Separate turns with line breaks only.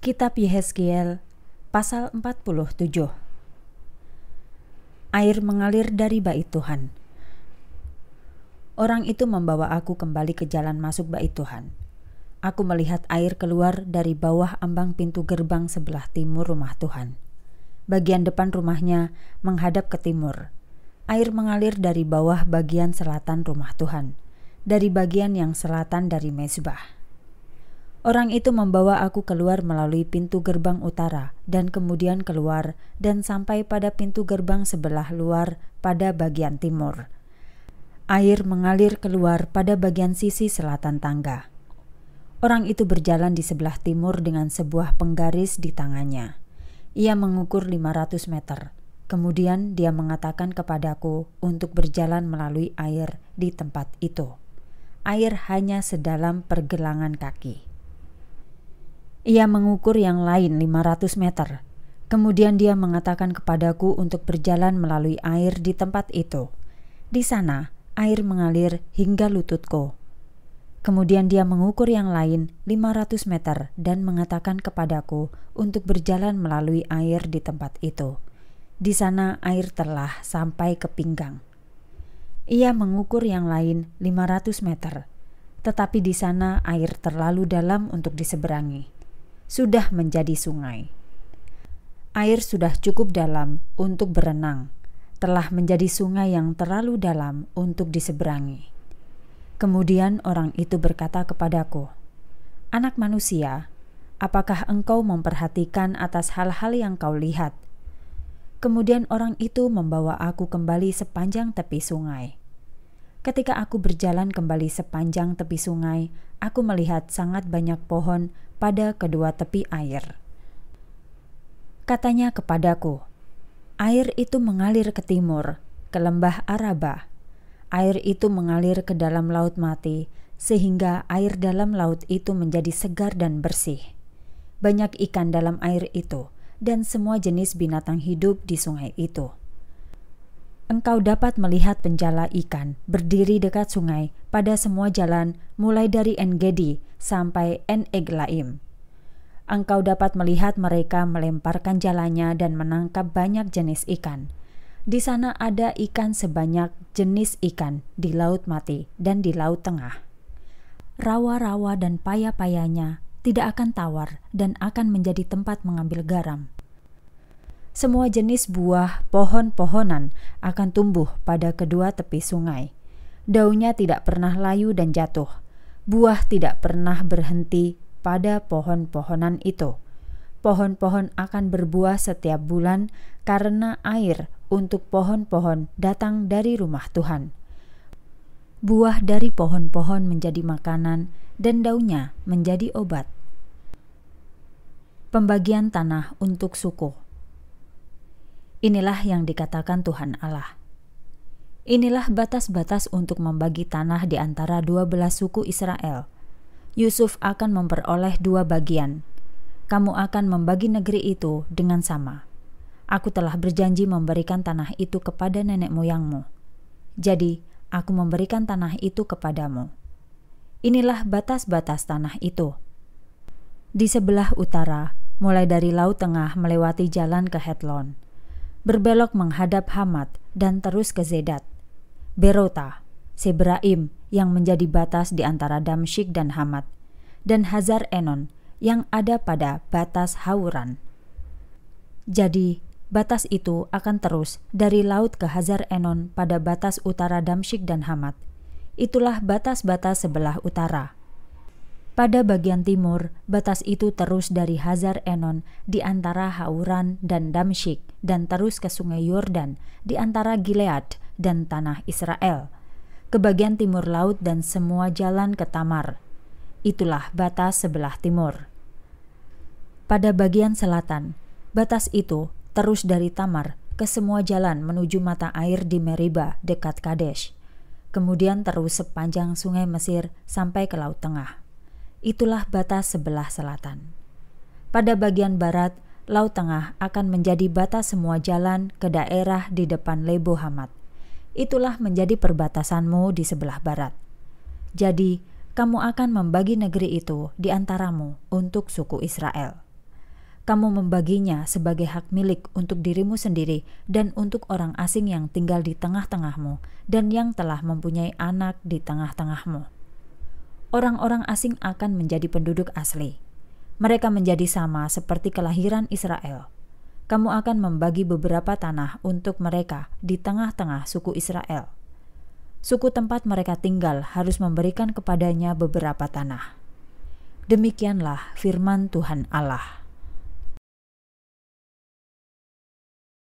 Kitab Yehezkiel pasal 47 Air mengalir dari bait Tuhan Orang itu membawa aku kembali ke jalan masuk bait Tuhan. Aku melihat air keluar dari bawah ambang pintu gerbang sebelah timur rumah Tuhan. Bagian depan rumahnya menghadap ke timur. Air mengalir dari bawah bagian selatan rumah Tuhan, dari bagian yang selatan dari mezbah Orang itu membawa aku keluar melalui pintu gerbang utara dan kemudian keluar dan sampai pada pintu gerbang sebelah luar pada bagian timur. Air mengalir keluar pada bagian sisi selatan tangga. Orang itu berjalan di sebelah timur dengan sebuah penggaris di tangannya. Ia mengukur 500 meter. Kemudian dia mengatakan kepadaku untuk berjalan melalui air di tempat itu. Air hanya sedalam pergelangan kaki. Ia mengukur yang lain 500 meter. Kemudian dia mengatakan kepadaku untuk berjalan melalui air di tempat itu. Di sana, air mengalir hingga lututku. Kemudian dia mengukur yang lain 500 meter dan mengatakan kepadaku untuk berjalan melalui air di tempat itu. Di sana air telah sampai ke pinggang. Ia mengukur yang lain 500 meter, tetapi di sana air terlalu dalam untuk diseberangi sudah menjadi sungai. Air sudah cukup dalam untuk berenang, telah menjadi sungai yang terlalu dalam untuk diseberangi. Kemudian orang itu berkata kepadaku, "Anak manusia, apakah engkau memperhatikan atas hal-hal yang kau lihat?" Kemudian orang itu membawa aku kembali sepanjang tepi sungai Ketika aku berjalan kembali sepanjang tepi sungai, aku melihat sangat banyak pohon pada kedua tepi air. Katanya kepadaku, "Air itu mengalir ke timur, ke lembah Araba. Air itu mengalir ke dalam laut mati, sehingga air dalam laut itu menjadi segar dan bersih. Banyak ikan dalam air itu, dan semua jenis binatang hidup di sungai itu." engkau dapat melihat penjala ikan berdiri dekat sungai pada semua jalan mulai dari Engedi sampai En-Eglaim. Engkau dapat melihat mereka melemparkan jalannya dan menangkap banyak jenis ikan. Di sana ada ikan sebanyak jenis ikan di Laut Mati dan di Laut Tengah. Rawa-rawa dan paya-payanya tidak akan tawar dan akan menjadi tempat mengambil garam. Semua jenis buah pohon-pohonan akan tumbuh pada kedua tepi sungai. Daunnya tidak pernah layu dan jatuh. Buah tidak pernah berhenti pada pohon-pohonan itu. Pohon-pohon akan berbuah setiap bulan karena air untuk pohon-pohon datang dari rumah Tuhan. Buah dari pohon-pohon menjadi makanan dan daunnya menjadi obat. Pembagian tanah untuk suku. Inilah yang dikatakan Tuhan Allah. Inilah batas-batas untuk membagi tanah di antara dua belas suku Israel. Yusuf akan memperoleh dua bagian. Kamu akan membagi negeri itu dengan sama. Aku telah berjanji memberikan tanah itu kepada nenek moyangmu. Jadi, aku memberikan tanah itu kepadamu. Inilah batas-batas tanah itu. Di sebelah utara, mulai dari Laut Tengah melewati jalan ke Hetlon berbelok menghadap Hamad dan terus ke Zedat. Berota, Sebraim yang menjadi batas di antara Damsyik dan Hamad, dan Hazar Enon yang ada pada batas Hauran. Jadi, batas itu akan terus dari laut ke Hazar Enon pada batas utara Damsyik dan Hamad. Itulah batas-batas sebelah utara. Pada bagian timur, batas itu terus dari Hazar Enon di antara Hauran dan Damsyik dan terus ke sungai Yordan di antara Gilead dan tanah Israel. Ke bagian timur laut dan semua jalan ke Tamar. Itulah batas sebelah timur. Pada bagian selatan, batas itu terus dari Tamar ke semua jalan menuju mata air di Meriba dekat Kadesh. Kemudian terus sepanjang sungai Mesir sampai ke Laut Tengah itulah batas sebelah selatan. Pada bagian barat, Laut Tengah akan menjadi batas semua jalan ke daerah di depan Lebo Hamad. Itulah menjadi perbatasanmu di sebelah barat. Jadi, kamu akan membagi negeri itu di antaramu untuk suku Israel. Kamu membaginya sebagai hak milik untuk dirimu sendiri dan untuk orang asing yang tinggal di tengah-tengahmu dan yang telah mempunyai anak di tengah-tengahmu orang-orang asing akan menjadi penduduk asli. Mereka menjadi sama seperti kelahiran Israel. Kamu akan membagi beberapa tanah untuk mereka di tengah-tengah suku Israel. Suku tempat mereka tinggal harus memberikan kepadanya beberapa tanah. Demikianlah firman Tuhan Allah.